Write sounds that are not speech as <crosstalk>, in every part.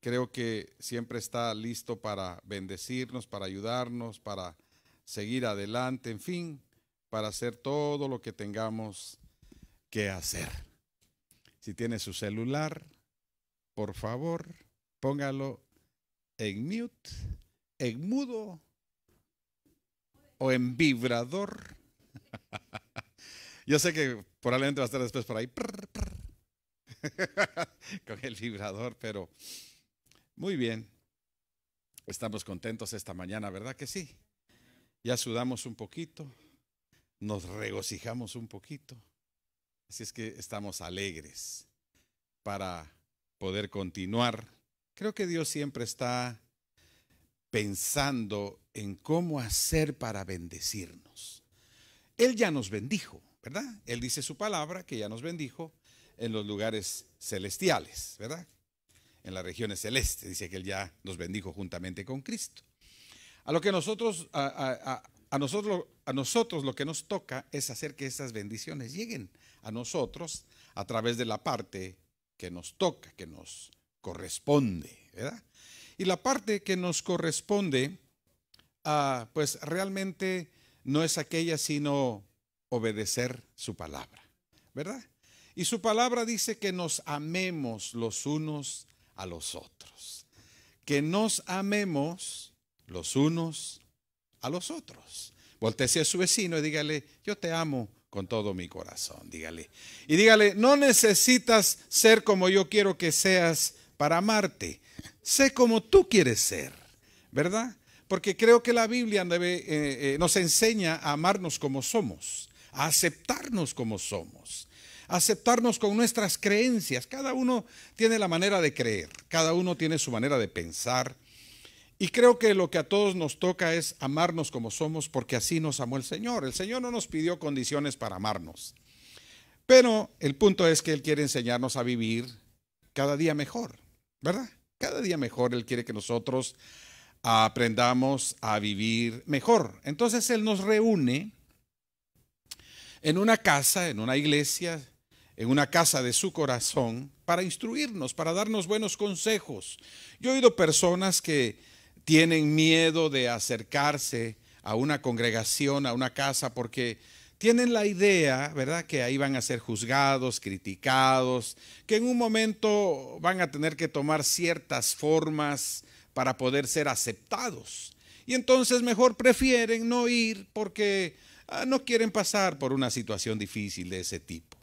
creo que siempre está listo para bendecirnos, para ayudarnos, para seguir adelante, en fin, para hacer todo lo que tengamos que hacer. Si tiene su celular, por favor, póngalo en mute, en mudo o en vibrador. <laughs> Yo sé que probablemente va a estar después por ahí <laughs> con el vibrador, pero muy bien. Estamos contentos esta mañana, ¿verdad que sí? Ya sudamos un poquito, nos regocijamos un poquito. Así es que estamos alegres para poder continuar. Creo que Dios siempre está pensando en cómo hacer para bendecirnos. Él ya nos bendijo, ¿verdad? Él dice su palabra que ya nos bendijo en los lugares celestiales, ¿verdad? en las regiones celestes. Dice que Él ya nos bendijo juntamente con Cristo. A lo que nosotros, a, nosotros, a nosotros lo que nos toca es hacer que esas bendiciones lleguen a nosotros a través de la parte que nos toca, que nos corresponde, ¿verdad? Y la parte que nos corresponde, ah, pues realmente no es aquella sino obedecer su palabra, ¿verdad? Y su palabra dice que nos amemos los unos a los otros. Que nos amemos los unos a los otros. Voltese a su vecino y dígale, yo te amo con todo mi corazón, dígale. Y dígale, no necesitas ser como yo quiero que seas para amarte. Sé como tú quieres ser, ¿verdad? Porque creo que la Biblia eh, eh, nos enseña a amarnos como somos, a aceptarnos como somos aceptarnos con nuestras creencias. Cada uno tiene la manera de creer, cada uno tiene su manera de pensar. Y creo que lo que a todos nos toca es amarnos como somos, porque así nos amó el Señor. El Señor no nos pidió condiciones para amarnos. Pero el punto es que Él quiere enseñarnos a vivir cada día mejor, ¿verdad? Cada día mejor Él quiere que nosotros aprendamos a vivir mejor. Entonces Él nos reúne en una casa, en una iglesia, en una casa de su corazón para instruirnos, para darnos buenos consejos. Yo he oído personas que tienen miedo de acercarse a una congregación, a una casa, porque tienen la idea, ¿verdad?, que ahí van a ser juzgados, criticados, que en un momento van a tener que tomar ciertas formas para poder ser aceptados. Y entonces mejor prefieren no ir porque ah, no quieren pasar por una situación difícil de ese tipo.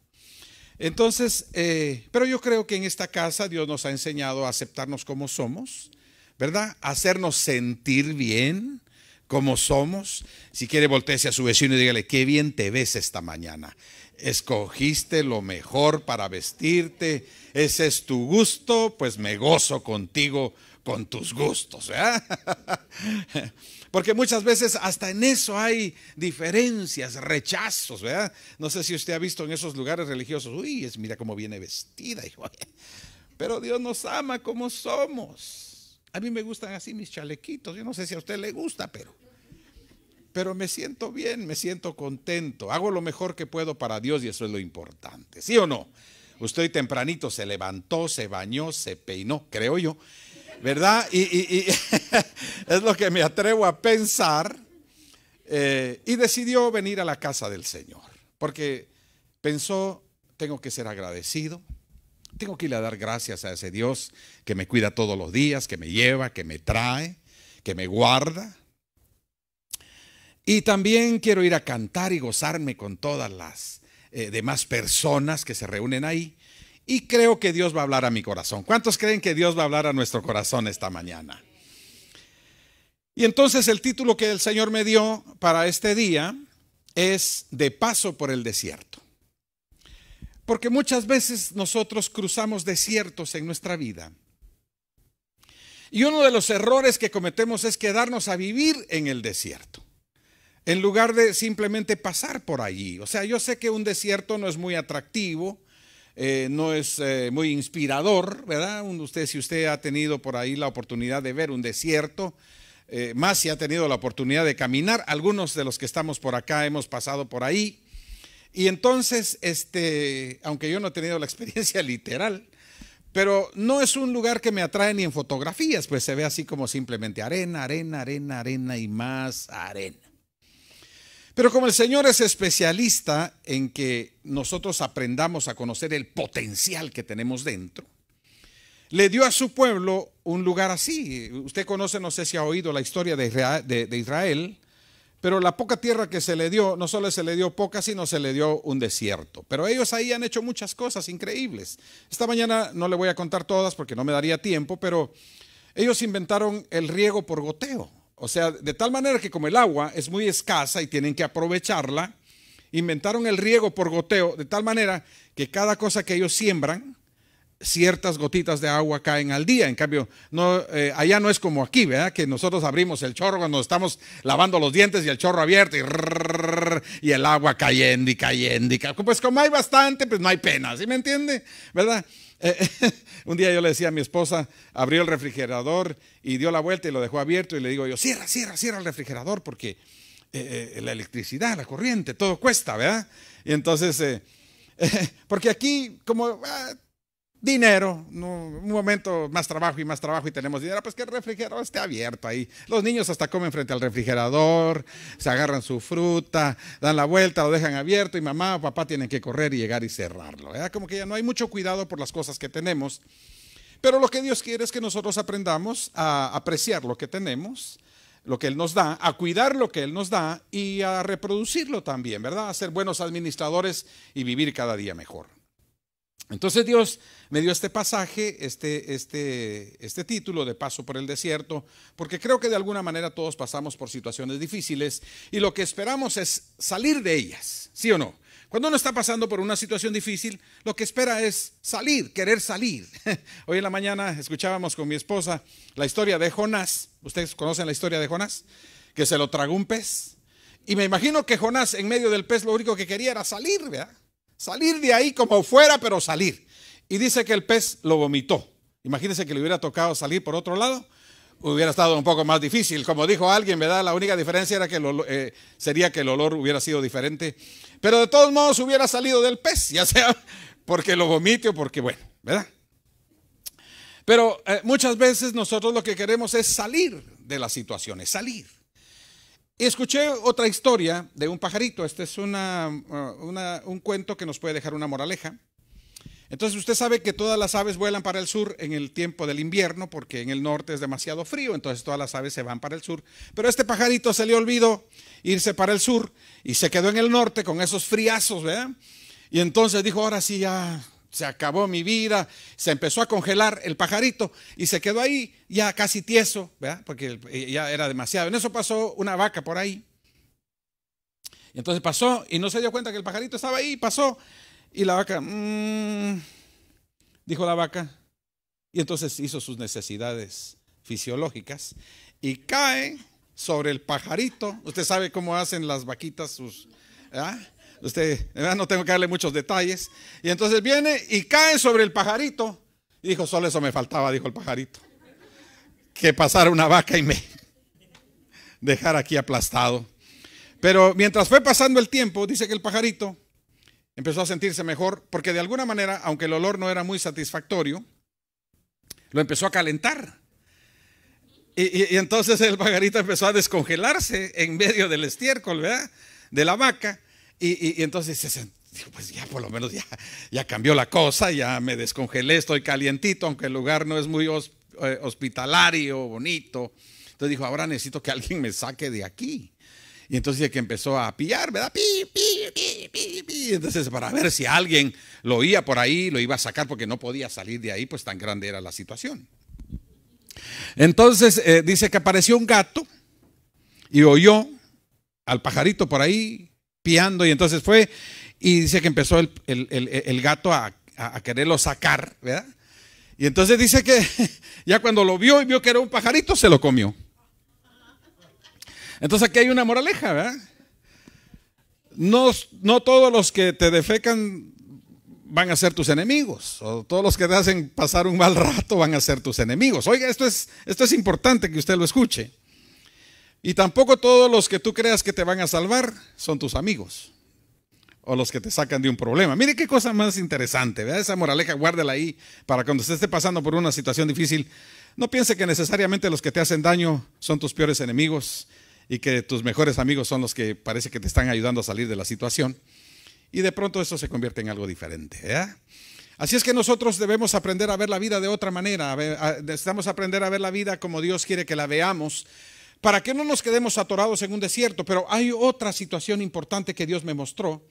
Entonces, eh, pero yo creo que en esta casa Dios nos ha enseñado a aceptarnos como somos, ¿verdad? hacernos sentir bien como somos. Si quiere, voltearse a su vecino y dígale, qué bien te ves esta mañana. Escogiste lo mejor para vestirte, ese es tu gusto, pues me gozo contigo con tus gustos. ¿verdad? <laughs> Porque muchas veces hasta en eso hay diferencias, rechazos, ¿verdad? No sé si usted ha visto en esos lugares religiosos, uy, es, mira cómo viene vestida. Pero Dios nos ama como somos. A mí me gustan así mis chalequitos, yo no sé si a usted le gusta, pero pero me siento bien, me siento contento, hago lo mejor que puedo para Dios y eso es lo importante, ¿sí o no? Usted tempranito se levantó, se bañó, se peinó, creo yo, ¿Verdad? Y, <laughs> es lo que me atrevo a pensar. Eh, y decidió venir a la casa del Señor, porque pensó, tengo que ser agradecido, tengo que ir a dar gracias a ese Dios que me cuida todos los días, que me lleva, que me trae, que me guarda. Y también quiero ir a cantar y gozarme con todas las eh, demás personas que se reúnen ahí y creo que Dios va a hablar a mi corazón. ¿Cuántos creen que Dios va a hablar a nuestro corazón esta mañana? Y entonces el título que el Señor me dio para este día es De paso por el desierto. Porque muchas veces nosotros cruzamos desiertos en nuestra vida. Y uno de los errores que cometemos es quedarnos a vivir en el desierto, en lugar de simplemente pasar por allí. O sea, yo sé que un desierto no es muy atractivo, eh, no es eh, muy inspirador, ¿verdad? Usted, si usted ha tenido por ahí la oportunidad de ver un desierto, eh, más si ha tenido la oportunidad de caminar, algunos de los que estamos por acá hemos pasado por ahí. Y entonces, este, aunque yo no he tenido la <laughs> experiencia literal, pero no es un lugar que me atrae ni en fotografías, pues se ve así como simplemente arena, arena, arena, arena y más arena. Pero como el Señor es especialista en que nosotros aprendamos a conocer el potencial que tenemos dentro, le dio a su pueblo un lugar así. Usted conoce, no sé si ha oído la historia de Israel, pero la poca tierra que se le dio, no solo se le dio poca, sino se le dio un desierto. Pero ellos ahí han hecho muchas cosas increíbles. Esta mañana no le voy a contar todas porque no me daría tiempo, pero ellos inventaron el riego por goteo. O sea, de tal manera que como el agua es muy escasa y tienen que aprovecharla, inventaron el riego por goteo, de tal manera que cada cosa que ellos siembran, ciertas gotitas de agua caen al día. En cambio, no, eh, allá no es como aquí, ¿verdad? Que nosotros abrimos el chorro cuando estamos lavando los dientes y el chorro abierto y, y el agua cayendo y cayendo y cayendo. Pues como hay bastante, pues no hay pena, ¿sí me entiende? ¿Verdad? Eh, <laughs> un día yo le decía a mi esposa, abrió el refrigerador y dio la vuelta y lo dejó abierto y le digo yo, cierra, cierra, cierra el refrigerador porque eh, eh, la electricidad, la corriente, todo cuesta, ¿verdad? Y entonces, <laughs> porque aquí como ah, dinero, un momento más trabajo y más trabajo y tenemos dinero, pues que el refrigerador esté abierto ahí. Los niños hasta comen frente al refrigerador, se agarran su fruta, dan la vuelta, lo dejan abierto y mamá o papá tienen que correr y llegar y cerrarlo. Como que ya no hay mucho cuidado por las cosas que tenemos. Pero lo que Dios quiere es que nosotros aprendamos a apreciar lo que tenemos, lo que Él nos da, a cuidar lo que Él nos da y a reproducirlo también, ¿verdad? A ser buenos administradores y vivir cada día mejor. Entonces Dios me dio este pasaje, este, este, este título de Paso por el Desierto, porque creo que de alguna manera todos pasamos por situaciones difíciles y lo que esperamos es salir de ellas, ¿sí o no? Cuando uno está pasando por una situación difícil, lo que espera es salir, querer salir. <laughs> Hoy en la mañana escuchábamos con mi esposa la historia de Jonás. ¿Ustedes conocen la historia de Jonás? Que se lo tragó un pez. Y me imagino que Jonás en medio del pez lo único que quería era salir, ¿verdad? Salir de ahí como fuera, pero salir. Y dice que el pez lo vomitó. Imagínense que le hubiera tocado salir por otro lado, hubiera estado un poco más difícil. Como dijo alguien, ¿verdad? La única diferencia era que eh, sería que el olor hubiera sido diferente. Pero de todos modos hubiera salido del pez, ya sea porque lo vomite o porque, bueno, ¿verdad? Pero eh, muchas veces nosotros lo que queremos es salir de las situaciones, salir. Y escuché otra historia de un pajarito. Este es uh, un cuento que nos puede dejar una moraleja. Entonces usted sabe que todas las aves vuelan para el sur en el tiempo del invierno porque en el norte es demasiado frío, entonces todas las aves se van para el sur. Pero este pajarito se le olvidó irse para el sur y se quedó en el norte con esos friazos, ¿verdad? Y entonces dijo, ahora sí ya se acabó mi vida, se empezó a congelar el pajarito y se quedó ahí ya casi tieso, ¿verdad? Porque eh, ya era demasiado. En eso pasó una vaca por ahí. Y entonces pasó y no se dio cuenta que el pajarito estaba ahí, pasó. Y la vaca, mmm, dijo la vaca. Y entonces hizo sus necesidades fisiológicas y cae sobre el pajarito. Usted sabe cómo hacen las vaquitas sus... ¿verdad? Usted, no tengo que darle muchos detalles. Y entonces viene y cae sobre el pajarito. Y dijo, solo eso me faltaba, dijo el pajarito. Que pasara una vaca y me <laughs> dejar aquí aplastado. Pero mientras fue pasando el tiempo, dice que el pajarito empezó a sentirse mejor porque de alguna manera, aunque el olor no era muy satisfactorio, lo empezó a calentar. Y, entonces el pajarito empezó a descongelarse en medio del estiércol, ¿verdad? De la vaca. Y, entonces se pues ya por lo menos ya, cambió la cosa, ya me descongelé, estoy calientito, aunque el lugar no es muy eh, hospitalario, bonito. Entonces dijo, ahora necesito que alguien me saque de aquí. Y entonces que empezó a pillar, ¿verdad? Pi, pi, pi, pi, Entonces, para ver si alguien lo oía por ahí, lo iba a sacar porque no podía salir de ahí, pues tan grande era la situación. Entonces eh, dice que apareció un gato y oyó al pajarito por ahí y entonces fue y dice que empezó el, gato a, quererlo sacar, ¿verdad? Y entonces dice que <laughs> ya cuando lo vio y vio que era un pajarito, se lo comió. Entonces aquí hay una moraleja, ¿verdad? No, no todos los que te defecan van a ser tus enemigos, o todos los que te hacen pasar un mal rato van a ser tus enemigos. Oiga, esto es, esto es importante que usted lo escuche. Y tampoco todos los que tú creas que te van a salvar son tus amigos o los que te sacan de un problema. Mire qué cosa más interesante, ¿verdad? Esa moraleja, guárdela ahí para cuando se esté pasando por una situación difícil. No piense que necesariamente los que te hacen daño son tus peores enemigos y que tus mejores amigos son los que parece que te están ayudando a salir de la situación. Y de pronto eso se convierte en algo diferente, Así es que nosotros debemos aprender a ver la vida de otra manera, necesitamos aprender a ver la vida como Dios quiere que la veamos, para que no nos quedemos atorados en un desierto. Pero hay otra situación importante que Dios me mostró,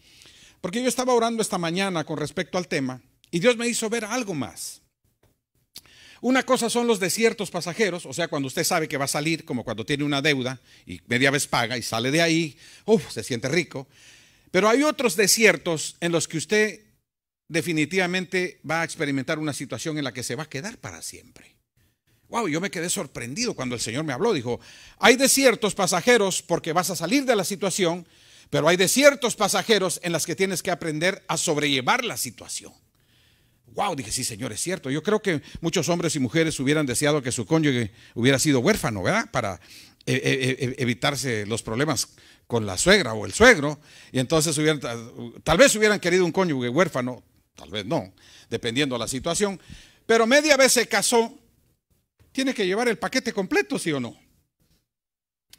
porque yo estaba orando esta mañana con respecto al tema y Dios me hizo ver algo más. Una cosa son los desiertos pasajeros, o sea, cuando usted sabe que va a salir, como cuando tiene una deuda y media vez paga y sale de ahí, uff, se siente rico. Pero hay otros desiertos en los que usted definitivamente va a experimentar una situación en la que se va a quedar para siempre. Wow, yo me quedé sorprendido cuando el Señor me habló. Dijo, hay desiertos pasajeros porque vas a salir de la situación, pero hay desiertos pasajeros en las que tienes que aprender a sobrellevar la situación. Wow, dije, sí, Señor, es cierto. Yo creo que muchos hombres y mujeres hubieran deseado que su cónyuge hubiera sido huérfano, ¿verdad? Para eh, eh, eh, evitarse los problemas con la suegra o el suegro. Y entonces tal vez hubieran querido un cónyuge huérfano, tal vez no, dependiendo de la situación. Pero media vez se casó tiene que llevar el paquete completo, ¿sí o no?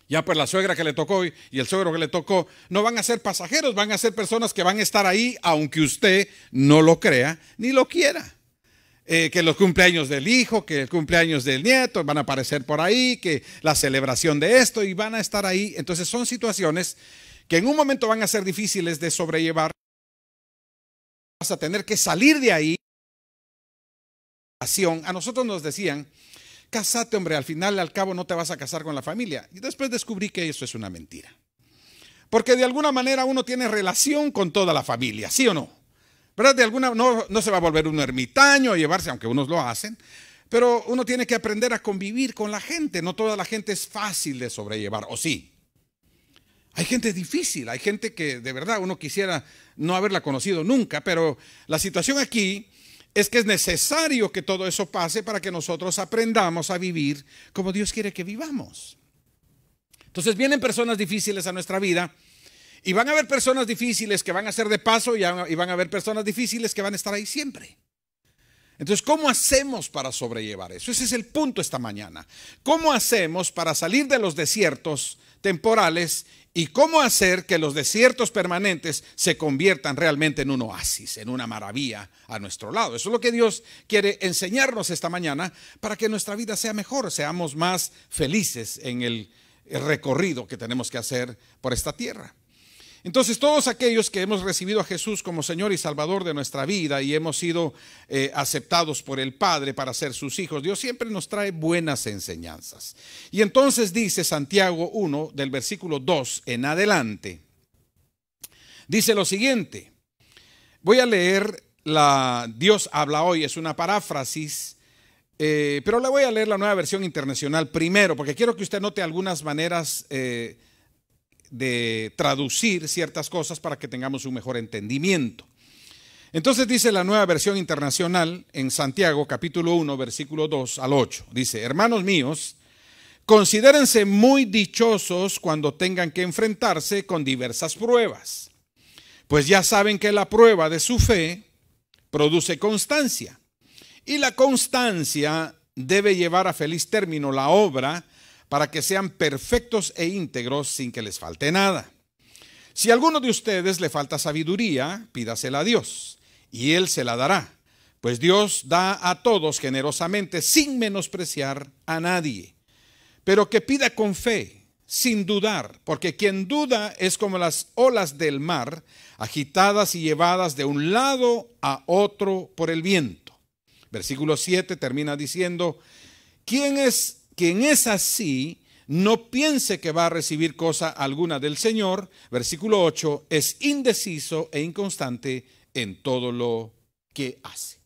Ya pues la suegra que le tocó y el suegro que le tocó no van a ser pasajeros, van a ser personas que van a estar ahí aunque usted no lo crea ni lo quiera. Eh, que los cumpleaños del hijo, que el cumpleaños del nieto van a aparecer por ahí, que la celebración de esto y van a estar ahí. Entonces son situaciones que en un momento van a ser difíciles de sobrellevar. Vas a tener que salir de ahí. A nosotros nos decían Casate, hombre, al final, al cabo, no te vas a casar con la familia. Y después descubrí que eso es una mentira. Porque de alguna manera uno tiene relación con toda la familia, ¿sí o no? ¿Verdad? De alguna no, no se va a volver un ermitaño a llevarse, aunque unos lo hacen, pero uno tiene que aprender a convivir con la gente. No toda la gente es fácil de sobrellevar, ¿o sí? Hay gente difícil, hay gente que de verdad uno quisiera no haberla conocido nunca, pero la situación aquí es que es necesario que todo eso pase para que nosotros aprendamos a vivir como Dios quiere que vivamos. Entonces vienen personas difíciles a nuestra vida y van a haber personas difíciles que van a ser de paso y van a haber personas difíciles que van a estar ahí siempre. Entonces, ¿cómo hacemos para sobrellevar eso? Ese es el punto esta mañana. ¿Cómo hacemos para salir de los desiertos temporales y cómo hacer que los desiertos permanentes se conviertan realmente en un oasis, en una maravilla a nuestro lado. Eso es lo que Dios quiere enseñarnos esta mañana para que nuestra vida sea mejor, seamos más felices en el recorrido que tenemos que hacer por esta tierra. Entonces todos aquellos que hemos recibido a Jesús como Señor y Salvador de nuestra vida y hemos sido eh, aceptados por el Padre para ser sus hijos, Dios siempre nos trae buenas enseñanzas. Y entonces dice Santiago 1 del versículo 2 en adelante, dice lo siguiente, voy a leer la Dios habla hoy, es una paráfrasis. Eh, pero le voy a leer la nueva versión internacional primero, porque quiero que usted note algunas maneras eh, de traducir ciertas cosas para que tengamos un mejor entendimiento. Entonces dice la nueva versión internacional en Santiago capítulo 1 versículo 2 al 8. Dice, hermanos míos, considérense muy dichosos cuando tengan que enfrentarse con diversas pruebas, pues ya saben que la prueba de su fe produce constancia. Y la constancia debe llevar a feliz término la obra para que sean perfectos e íntegros sin que les falte nada. Si a alguno de ustedes le falta sabiduría, pídasela a Dios, y Él se la dará, pues Dios da a todos generosamente sin menospreciar a nadie. Pero que pida con fe, sin dudar, porque quien duda es como las olas del mar, agitadas y llevadas de un lado a otro por el viento. Versículo 7 termina diciendo, ¿quién es quien es así no piense que va a recibir cosa alguna del Señor, versículo 8, es indeciso e inconstante en todo lo que hace.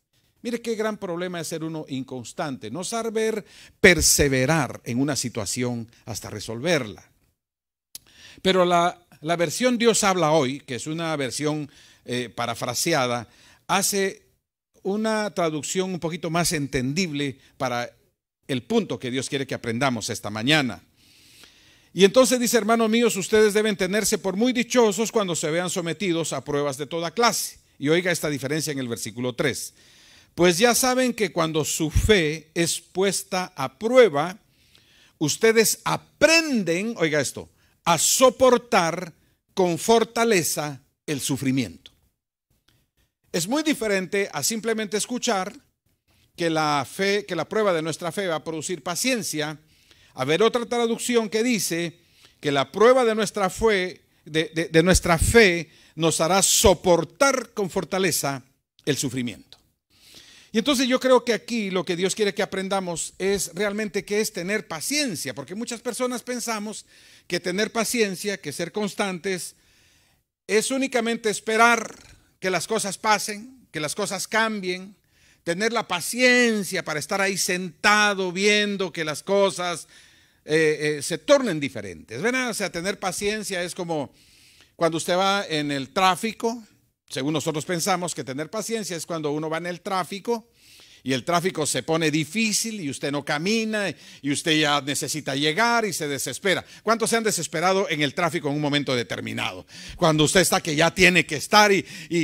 Mire qué gran problema es ser uno inconstante, no saber perseverar en una situación hasta resolverla. Pero la, versión Dios habla hoy, que es una versión eh, parafraseada, hace una traducción un poquito más entendible para el punto que Dios quiere que aprendamos esta mañana. Y entonces dice, hermanos míos, ustedes deben tenerse por muy dichosos cuando se vean sometidos a pruebas de toda clase. Y oiga esta diferencia en el versículo 3. Pues ya saben que cuando su fe es puesta a prueba, ustedes aprenden, oiga esto, a soportar con fortaleza el sufrimiento. Es muy diferente a simplemente escuchar que la fe, que la prueba de nuestra fe va a producir paciencia. A ver, otra traducción que dice que la prueba de nuestra fe, de nuestra fe nos hará soportar con fortaleza el sufrimiento. Y entonces yo creo que aquí lo que Dios quiere que aprendamos es realmente que es tener paciencia, porque muchas personas pensamos que tener paciencia, que ser constantes, es únicamente esperar que las cosas pasen, que las cosas cambien, tener la paciencia para estar ahí sentado viendo que las cosas eh, eh, se tornen diferentes. O sea, tener paciencia es como cuando usted va en el tráfico, según nosotros pensamos que tener paciencia es cuando uno va en el tráfico y el tráfico se pone difícil y usted no camina y usted ya necesita llegar y se desespera. ¿Cuántos se han desesperado en el tráfico en un momento determinado? Cuando usted está que ya tiene que estar y,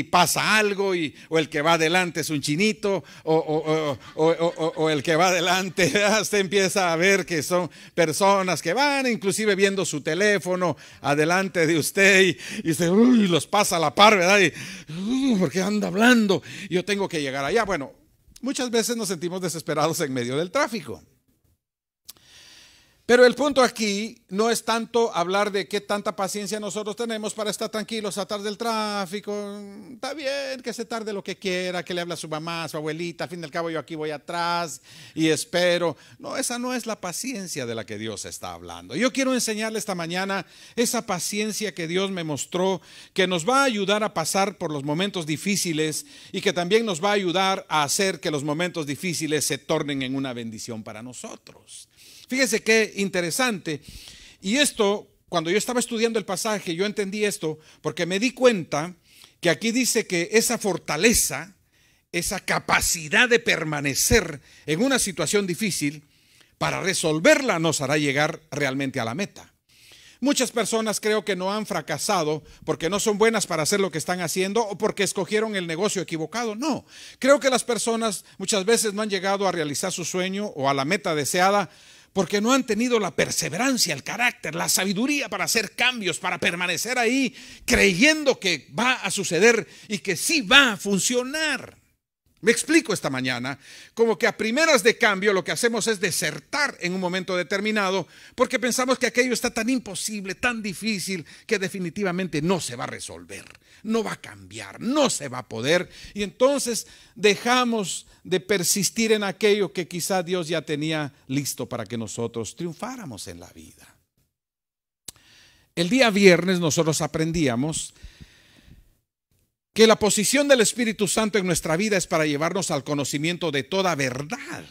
pasa algo y, o el que va adelante es un chinito o, el que va adelante, <laughs> usted empieza a ver que son personas que van inclusive viendo su teléfono adelante de usted y, los pasa a la par, ¿verdad? Y, porque anda hablando? Yo tengo que llegar allá. Bueno, Muchas veces nos sentimos desesperados en medio del tráfico. Pero el punto aquí no es tanto hablar de qué tanta paciencia nosotros tenemos para estar tranquilos, a tarde del tráfico. Está bien que se tarde lo que quiera, que le habla a su mamá, a su abuelita. Al fin del cabo, yo aquí voy atrás y espero. No, esa no es la paciencia de la que Dios está hablando. Yo quiero enseñarle esta mañana esa paciencia que Dios me mostró, que nos va a ayudar a pasar por los momentos difíciles y que también nos va a ayudar a hacer que los momentos difíciles se tornen en una bendición para nosotros. Fíjese qué interesante. Y esto, cuando yo estaba estudiando el pasaje, yo entendí esto porque me di cuenta que aquí dice que esa fortaleza, esa capacidad de permanecer en una situación difícil, para resolverla nos hará llegar realmente a la meta. Muchas personas creo que no han fracasado porque no son buenas para hacer lo que están haciendo o porque escogieron el negocio equivocado. No, creo que las personas muchas veces no han llegado a realizar su sueño o a la meta deseada porque no han tenido la perseverancia, el carácter, la sabiduría para hacer cambios, para permanecer ahí creyendo que va a suceder y que sí va a funcionar. Me explico esta mañana, como que a primeras de cambio lo que hacemos es desertar en un momento determinado porque pensamos que aquello está tan imposible, tan difícil, que definitivamente no se va a resolver no va a cambiar, no se va a poder. Y entonces dejamos de persistir en aquello que quizá Dios ya tenía listo para que nosotros triunfáramos en la vida. El día viernes nosotros aprendíamos que la posición del Espíritu Santo en nuestra vida es para llevarnos al conocimiento de toda verdad.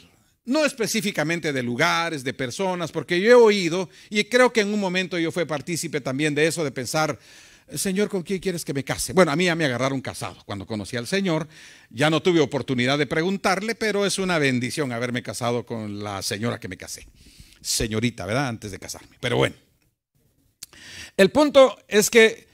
No específicamente de lugares, de personas, porque yo he oído, y creo que en un momento yo fui partícipe también de eso, de pensar, Señor, ¿con quién quieres que me case? Bueno, a mí ya me agarraron casado. Cuando conocí al Señor, ya no tuve oportunidad de preguntarle, pero es una bendición haberme casado con la señora que me casé. Señorita, ¿verdad? Antes de casarme. Pero bueno. El punto es que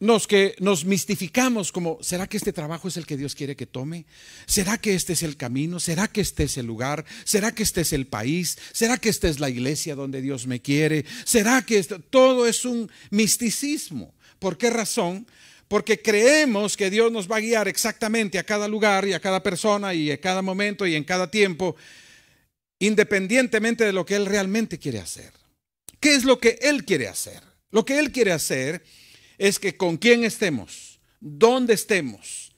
nos, que, nos mistificamos como, ¿será que este trabajo es el que Dios quiere que tome? ¿Será que este es el camino? ¿Será que este es el lugar? ¿Será que este es el país? ¿Será que esta es la iglesia donde Dios me quiere? ¿Será que todo es un misticismo? ¿Por qué razón? Porque creemos que Dios nos va a guiar exactamente a cada lugar y a cada persona y a cada momento y en cada tiempo, independientemente de lo que Él realmente quiere hacer. ¿Qué es lo que Él quiere hacer? Lo que Él quiere hacer es que con quién estemos, dónde estemos,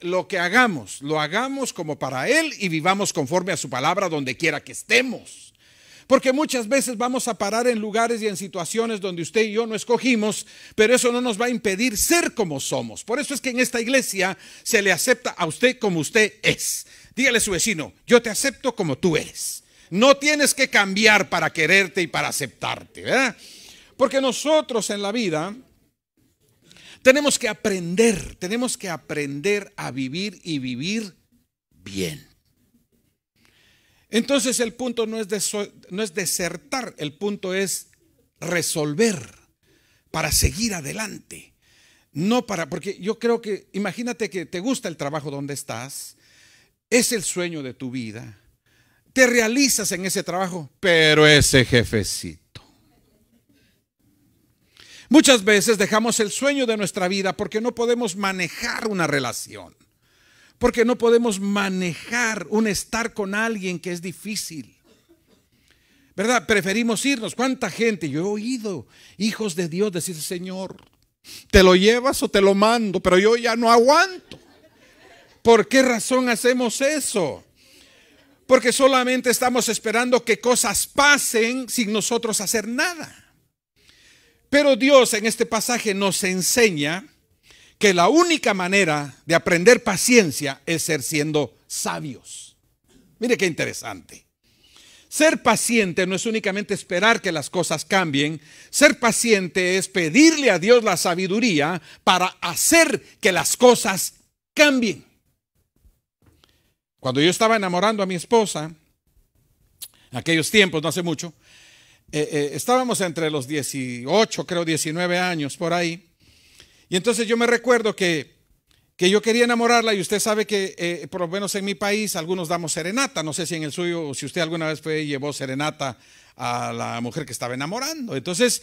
lo que hagamos, lo hagamos como para Él y vivamos conforme a su palabra donde quiera que estemos. Porque muchas veces vamos a parar en lugares y en situaciones donde usted y yo no escogimos, pero eso no nos va a impedir ser como somos. Por eso es que en esta iglesia se le acepta a usted como usted es. Dígale a su vecino, yo te acepto como tú eres. No tienes que cambiar para quererte y para aceptarte, ¿verdad? Porque nosotros en la vida tenemos que aprender, tenemos que aprender a vivir y vivir bien. Entonces el punto no es, no es desertar, el punto es resolver para seguir adelante. No para, porque yo creo que, imagínate que te gusta el trabajo donde estás, es el sueño de tu vida, te realizas en ese trabajo, pero ese jefecito. Muchas veces dejamos el sueño de nuestra vida porque no podemos manejar una relación, porque no podemos manejar un estar con alguien que es difícil. ¿Verdad? Preferimos irnos. ¿Cuánta gente? Yo he oído hijos de Dios decir, Señor, te lo llevas o te lo mando, pero yo ya no aguanto. ¿Por qué razón hacemos eso? Porque solamente estamos esperando que cosas pasen sin nosotros hacer nada. Pero Dios en este pasaje nos enseña que la única manera de aprender paciencia es ser siendo sabios. Mire qué interesante. Ser paciente no es únicamente esperar que las cosas cambien. Ser paciente es pedirle a Dios la sabiduría para hacer que las cosas cambien. Cuando yo estaba enamorando a mi esposa, en aquellos tiempos, no hace mucho, eh, eh, estábamos entre los 18, creo 19 años por ahí. Y entonces yo me recuerdo que, que, yo quería enamorarla y usted sabe que eh, por lo menos en mi país algunos damos serenata, no sé si en el suyo o si usted alguna vez fue y llevó serenata a la mujer que estaba enamorando. Entonces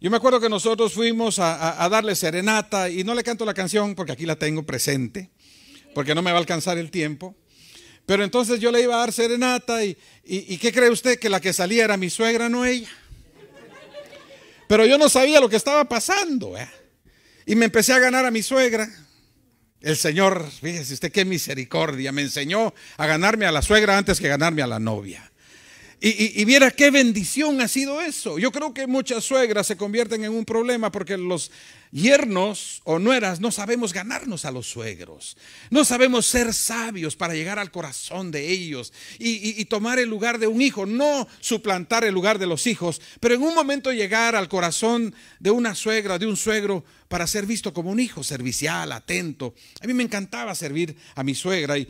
yo me acuerdo que nosotros fuimos a darle serenata y no le canto la canción porque aquí la tengo presente, porque no me va a alcanzar el tiempo. Pero entonces yo le iba a dar serenata y, ¿qué cree usted? Que la que salía era mi suegra, no ella. Pero yo no sabía lo que estaba pasando. ¿eh? Y me empecé a ganar a mi suegra. El Señor, fíjese usted qué misericordia, me enseñó a ganarme a la suegra antes que ganarme a la novia. y, viera qué bendición ha sido eso. Yo creo que muchas suegras se convierten en un problema porque los, Yernos o nueras no sabemos ganarnos a los suegros, no sabemos ser sabios para llegar al corazón de ellos y, y, tomar el lugar de un hijo, no suplantar el lugar de los hijos, pero en un momento llegar al corazón de una suegra, de un suegro para ser visto como un hijo servicial, atento. A mí me encantaba servir a mi suegra y,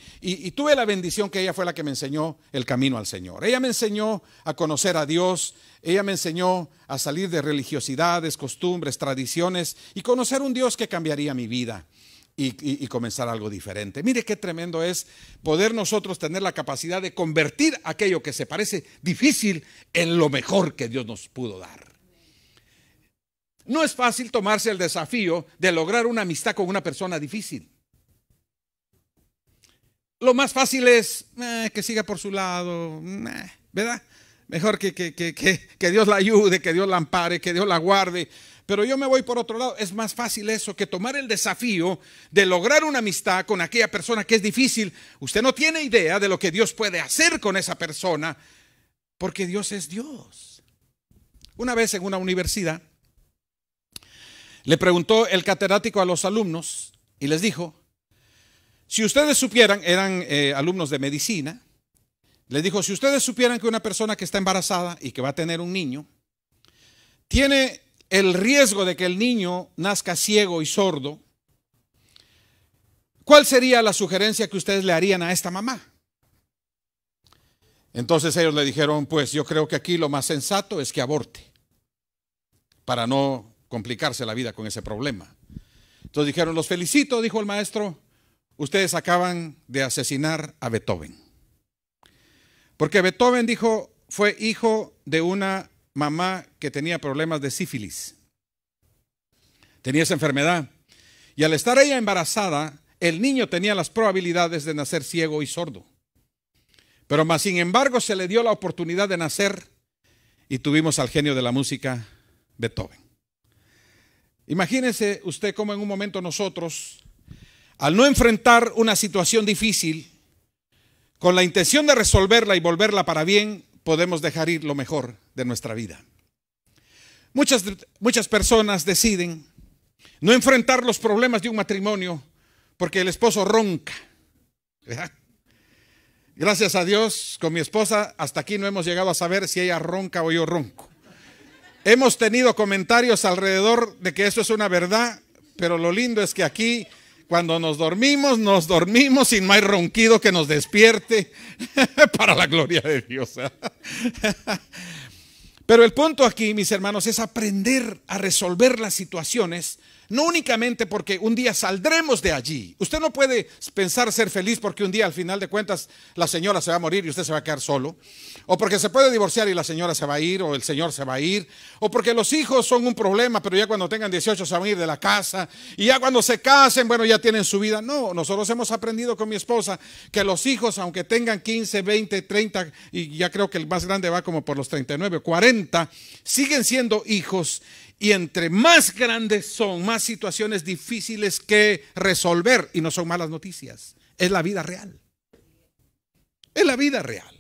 tuve la bendición que ella fue la que me enseñó el camino al Señor. Ella me enseñó a conocer a Dios, ella me enseñó a salir de religiosidades, costumbres, tradiciones y conocer un Dios que cambiaría mi vida. y, comenzar algo diferente. Mire qué tremendo es poder nosotros tener la capacidad de convertir aquello que se parece difícil en lo mejor que Dios nos pudo dar. No es fácil tomarse el desafío de lograr una amistad con una persona difícil. Lo más fácil es que siga por su lado, ¿verdad? Mejor que, que, Dios la ayude, que Dios la ampare, que Dios la guarde. Pero yo me voy por otro lado. Es más fácil eso que tomar el desafío de lograr una amistad con aquella persona que es difícil. Usted no tiene idea de lo que Dios puede hacer con esa persona, porque Dios es Dios. Una vez en una universidad, le preguntó el catedrático a los alumnos y les dijo, si ustedes supieran, eran eh, alumnos de medicina, les dijo, si ustedes supieran que una persona que está embarazada y que va a tener un niño, tiene el riesgo de que el niño nazca ciego y sordo, ¿cuál sería la sugerencia que ustedes le harían a esta mamá? Entonces ellos le dijeron, pues yo creo que aquí lo más sensato es que aborte, para no complicarse la vida con ese problema. Entonces dijeron, los felicito, dijo el maestro, ustedes acaban de asesinar a Beethoven. Porque Beethoven dijo, fue hijo de una mamá que tenía problemas de sífilis. Tenía esa enfermedad. Y al estar ella embarazada, el niño tenía las probabilidades de nacer ciego y sordo. Pero más sin embargo se le dio la oportunidad de nacer y tuvimos al genio de la música, Beethoven. Imagínese usted cómo en un momento nosotros, al no enfrentar una situación difícil, con la intención de resolverla y volverla para bien, podemos dejar ir lo mejor de nuestra vida. Muchas, muchas personas deciden no enfrentar los problemas de un matrimonio porque el esposo ronca. Gracias a Dios, con mi esposa, hasta aquí no hemos llegado a saber si ella ronca o yo ronco. Hemos tenido comentarios alrededor de que eso es una verdad, pero lo lindo es que aquí, cuando nos dormimos, nos dormimos sin más ronquido que nos despierte <laughs> para la gloria de Dios. <laughs> pero el punto aquí, mis hermanos, es aprender a resolver las situaciones no únicamente porque un día saldremos de allí. Usted no puede pensar ser feliz porque un día al final de cuentas la señora se va a morir y usted se va a quedar solo. O porque se puede divorciar y la señora se va a ir o el señor se va a ir. O porque los hijos son un problema, pero ya cuando tengan 18 se van a ir de la casa. Y ya cuando se casen, bueno, ya tienen su vida. No, nosotros hemos aprendido con mi esposa que los hijos, aunque tengan 15, 20, 30, y ya creo que el más grande va como por los 39, 40, siguen siendo hijos y entre más grandes son, más situaciones difíciles que resolver. Y no son malas noticias. Es la vida real. Es la vida real.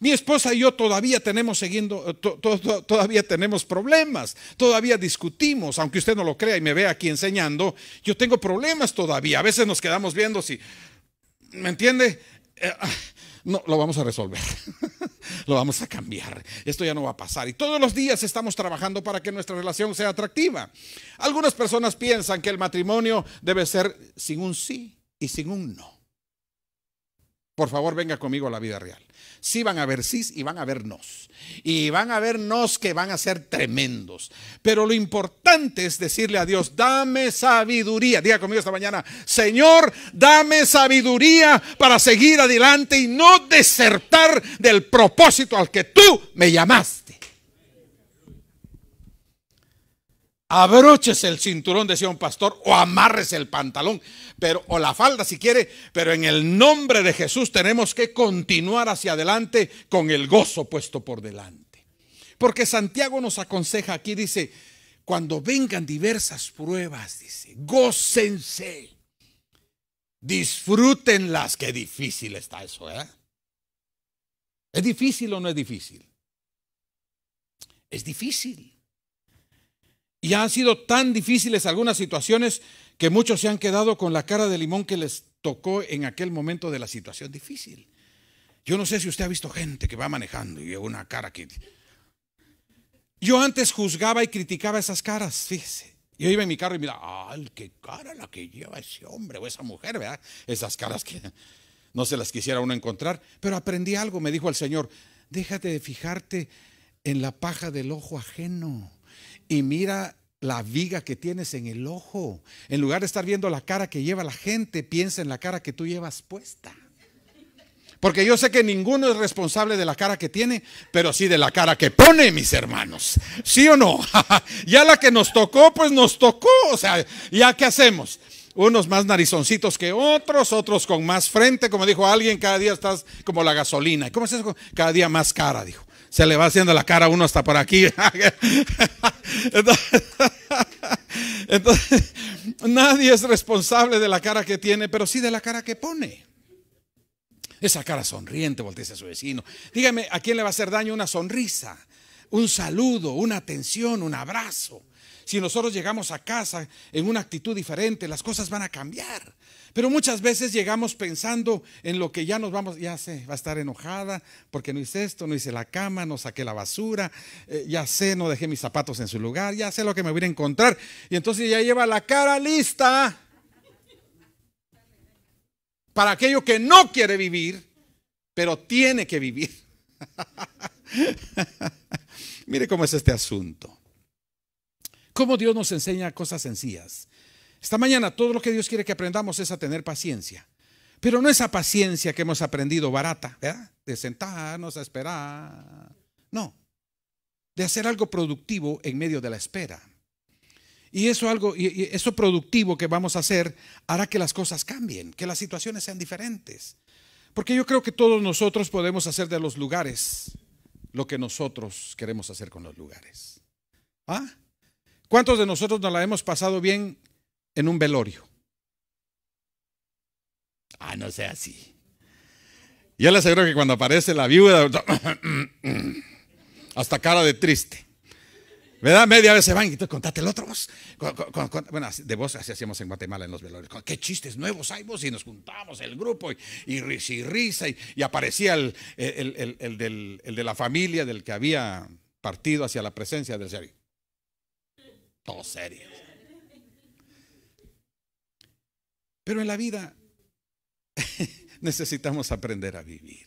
Mi esposa y yo todavía tenemos siguiendo, eh, todavía tenemos problemas, todavía discutimos, aunque usted no lo crea y me vea aquí enseñando, yo tengo problemas todavía. A veces nos quedamos viendo si, ¿me entiende? Eh, ah, no, lo vamos a resolver. <laughs> <laughs> lo vamos a cambiar. Esto ya no va a pasar. Y todos los días estamos trabajando para que nuestra relación sea atractiva. Algunas personas piensan que el matrimonio debe ser sin un sí y sin un no. Por favor, venga conmigo a la vida real sí van a ver sí y van a vernos nos. Y van a vernos nos que van a ser tremendos. Pero lo importante es decirle a Dios, dame sabiduría. Diga conmigo esta mañana, Señor, dame sabiduría para seguir adelante y no desertar del propósito al que tú me llamaste. Abroches el cinturón, decía un pastor, o amárrese el pantalón, pero, o la falda si quiere, pero en el nombre de Jesús tenemos que continuar hacia adelante con el gozo puesto por delante. Porque Santiago nos aconseja aquí, dice, cuando vengan diversas pruebas, dice, gócense, disfrútenlas, qué difícil está eso, ¿eh? ¿Es difícil o no es difícil? Es difícil. Y han sido tan difíciles algunas situaciones que muchos se han quedado con la cara de limón que les tocó en aquel momento de la situación difícil. Yo no sé si usted ha visto gente que va manejando y una cara que... Yo antes juzgaba y criticaba esas caras, fíjese. Yo iba en mi carro y mira, ¡ay, qué cara la que lleva ese hombre o esa mujer, ¿verdad? Esas caras que no se las quisiera uno encontrar. Pero aprendí algo, me dijo el Señor, déjate de fijarte en la paja del ojo ajeno y mira la viga que tienes en el ojo. En lugar de estar viendo la cara que lleva la gente, piensa en la cara que tú llevas puesta. Porque yo sé que ninguno es responsable de la cara que tiene, pero sí de la cara que pone, mis hermanos. ¿Sí o no? <laughs> ya la que nos tocó, pues nos tocó. O sea, ¿ya qué hacemos? Unos más narizoncitos que otros, otros con más frente. Como dijo alguien, cada día estás como la gasolina. ¿Cómo es eso? Cada día más cara, dijo se le va haciendo la cara a uno hasta por aquí. <laughs> Entonces, nadie es responsable de la cara que tiene, pero sí de la cara que pone. Esa cara sonriente, voltea a su vecino. Dígame, ¿a quién le va a hacer daño una sonrisa? Un saludo, una atención, un abrazo. Si nosotros llegamos a casa en una actitud diferente, las cosas van a cambiar. Pero muchas veces llegamos pensando en lo que ya nos vamos, ya sé, va a estar enojada porque no hice esto, no hice la cama, no saqué la basura, eh, ya sé, no dejé mis zapatos en su lugar, ya sé lo que me voy a encontrar. Y entonces ya lleva la cara lista para aquello que no quiere vivir, pero tiene que vivir. <laughs> Mire cómo es este asunto. Cómo Dios nos enseña cosas sencillas. Esta mañana todo lo que Dios quiere que aprendamos es a tener paciencia. Pero no esa paciencia que hemos aprendido barata, ¿verdad? De sentarnos a esperar. No. De hacer algo productivo en medio de la espera. Y eso, algo, y eso productivo que vamos a hacer hará que las cosas cambien, que las situaciones sean diferentes. Porque yo creo que todos nosotros podemos hacer de los lugares lo que nosotros queremos hacer con los lugares. ¿Ah? ¿Cuántos de nosotros nos la hemos pasado bien en un velorio. Ah, no sea así. Yo le aseguro que cuando aparece la viuda, <coughs> hasta cara de triste. ¿Verdad? Media vez se van y tú contate el otro vos. bueno, de vos así hacíamos en Guatemala en los velorios. Qué chistes nuevos hay vos y nos juntamos el grupo y, risa y y, aparecía el, el, el de la familia del que había partido hacia la presencia del serio. Todo serio. Pero en la vida <laughs> necesitamos aprender a vivir.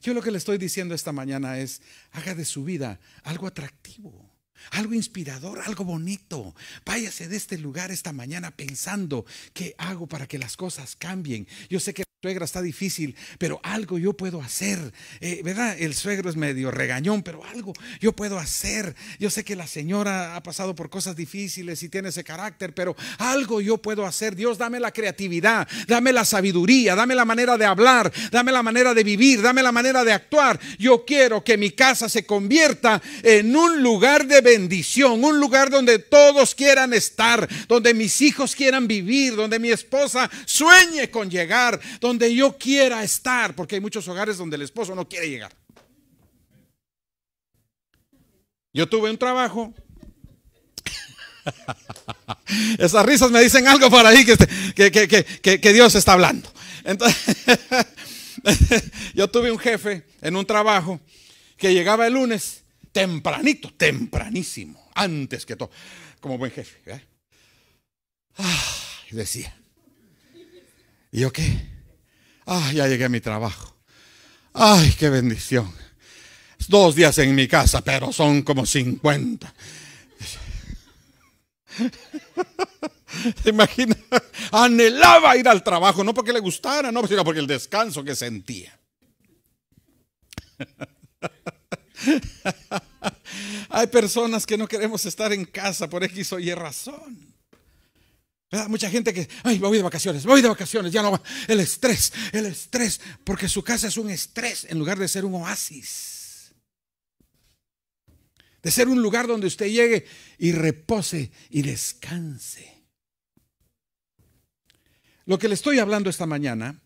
Yo lo que le estoy diciendo esta mañana es, haga de su vida algo atractivo, algo inspirador, algo bonito. Váyase de este lugar esta mañana pensando, ¿qué hago para que las cosas cambien? Yo sé que suegra está difícil, pero algo yo puedo hacer, eh, ¿verdad? El suegro es medio regañón, pero algo yo puedo hacer. Yo sé que la señora ha pasado por cosas difíciles y tiene ese carácter, pero algo yo puedo hacer. Dios, dame la creatividad, dame la sabiduría, dame la manera de hablar, dame la manera de vivir, dame la manera de actuar. Yo quiero que mi casa se convierta en un lugar de bendición, un lugar donde todos quieran estar, donde mis hijos quieran vivir, donde mi esposa sueñe con llegar, donde donde yo quiera estar, porque hay muchos hogares donde el esposo no quiere llegar. Yo tuve un trabajo. <laughs> Esas risas me dicen algo para ahí este, que, que, Dios está hablando. Entonces, <laughs> yo tuve un jefe en un trabajo que llegaba el lunes tempranito, tempranísimo, antes que todo, como buen jefe. Ah, decía, ¿y yo qué? Ah, ya llegué a mi trabajo. Ay, qué bendición. Dos días en mi casa, pero son como 50. <laughs> imagina? Anhelaba ir al trabajo, no porque le gustara, no, sino porque el descanso que sentía. <laughs> Hay personas que no queremos estar en casa por X o Y razón. Mucha gente que, ay, me voy de vacaciones, voy de vacaciones, ya no va. El estrés, el estrés, porque su casa es un estrés en lugar de ser un oasis. De ser un lugar donde usted llegue y repose y descanse. Lo que le estoy hablando esta mañana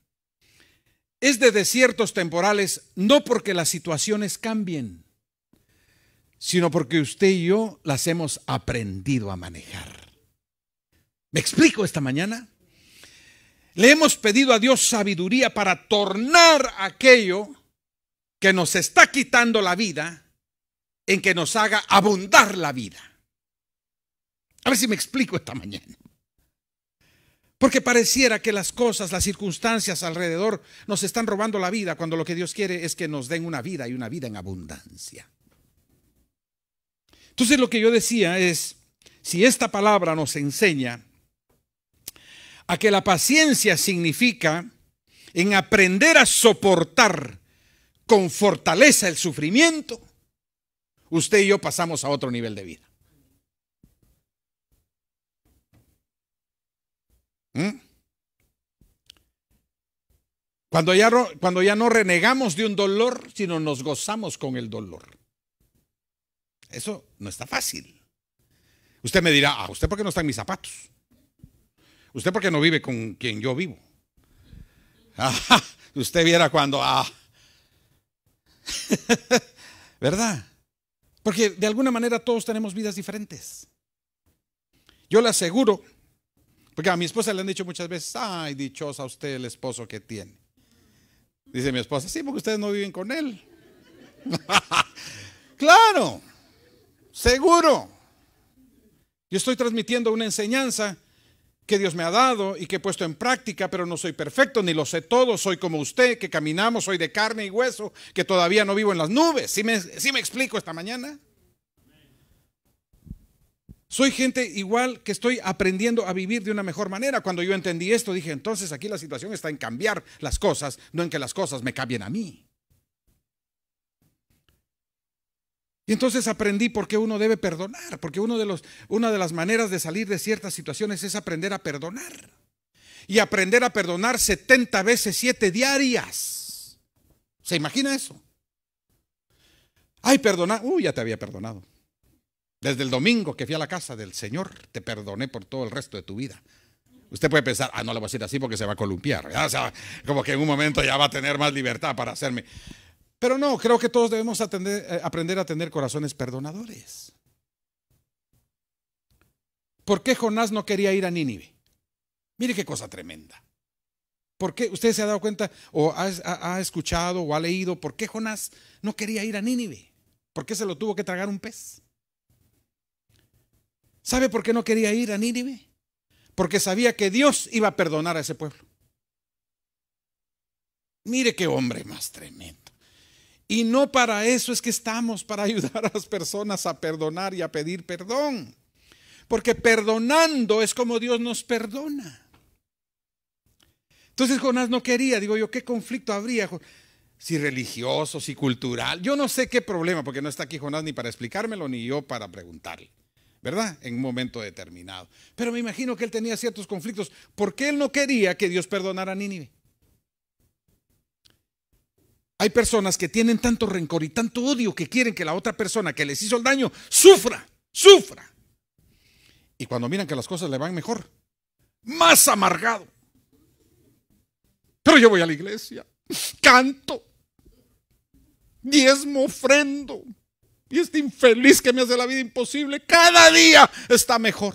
es de desiertos temporales, no porque las situaciones cambien, sino porque usted y yo las hemos aprendido a manejar. ¿Me explico esta mañana? Le hemos pedido a Dios sabiduría para tornar aquello que nos está quitando la vida en que nos haga abundar la vida. A ver si me explico esta mañana. Porque pareciera que las cosas, las circunstancias alrededor nos están robando la vida cuando lo que Dios quiere es que nos den una vida y una vida en abundancia. Entonces lo que yo decía es, si esta palabra nos enseña a que la paciencia significa en aprender a soportar con fortaleza el sufrimiento, usted y yo pasamos a otro nivel de vida. ¿Mm? Cuando ya, cuando ya no renegamos de un dolor, sino nos gozamos con el dolor. Eso no está fácil. Usted me dirá, ah, ¿usted por qué no está en mis zapatos? Usted por qué no vive con quien yo vivo. usted viera cuando... Ah. <laughs> ¿Verdad? Porque de alguna manera todos tenemos vidas diferentes. Yo le aseguro, porque a mi esposa le han dicho muchas veces, ay, dichosa usted el esposo que tiene. Dice mi esposa, sí, porque ustedes no viven con él. <laughs> claro, seguro. Yo estoy transmitiendo una enseñanza que Dios me ha dado y que he puesto en práctica, pero no soy perfecto, ni lo sé todo, soy como usted, que caminamos, soy de carne y hueso, que todavía no vivo en las nubes. ¿Sí me, me explico esta mañana? Soy gente igual que estoy aprendiendo a vivir de una mejor manera. Cuando yo entendí esto, dije, entonces aquí la situación está en cambiar las cosas, no en que las cosas me cambien a mí. Y entonces aprendí por qué uno debe perdonar, porque uno de los, una de las maneras de salir de ciertas situaciones es aprender a perdonar. Y aprender a perdonar 70 veces 7 diarias. ¿Se imagina eso? Ay, perdonar, Uy, uh, ya te había perdonado. Desde el domingo que fui a la casa del Señor, te perdoné por todo el resto de tu vida. Usted puede pensar, ah, no lo voy a decir así porque se va a columpiar. O sea, como que en un momento ya va a tener más libertad para hacerme. Pero no, creo que todos debemos eh, aprender a tener corazones perdonadores. ¿Por qué Jonás no quería ir a Nínive? Mire qué cosa tremenda. ¿Por qué usted se ha dado cuenta o ha, escuchado o ha leído por qué Jonás no quería ir a Nínive? ¿Por qué se lo tuvo que tragar un pez? ¿Sabe por qué no quería ir a Nínive? Porque sabía que Dios iba a perdonar a ese pueblo. Mire qué hombre más tremendo. Y no para eso es que estamos, para <laughs> ayudar a las personas a perdonar y a pedir perdón. Porque perdonando es como Dios nos perdona. Entonces Jonás no quería, digo yo, ¿qué conflicto habría? Si religioso, si cultural, yo no sé qué problema, porque no está aquí Jonás ni para explicármelo, ni yo para preguntarle, ¿verdad? En un momento determinado. Pero me imagino que él tenía ciertos conflictos, ¿Por qué él no quería que Dios perdonara a Nínive. Hay personas que tienen tanto rencor y tanto odio que quieren que la otra persona que les hizo el daño sufra, sufra. Y cuando miran que las cosas le van mejor, más amargado. Pero yo voy a la iglesia, canto, diezmo ofrendo. Y este infeliz que me hace la vida imposible, cada día está mejor.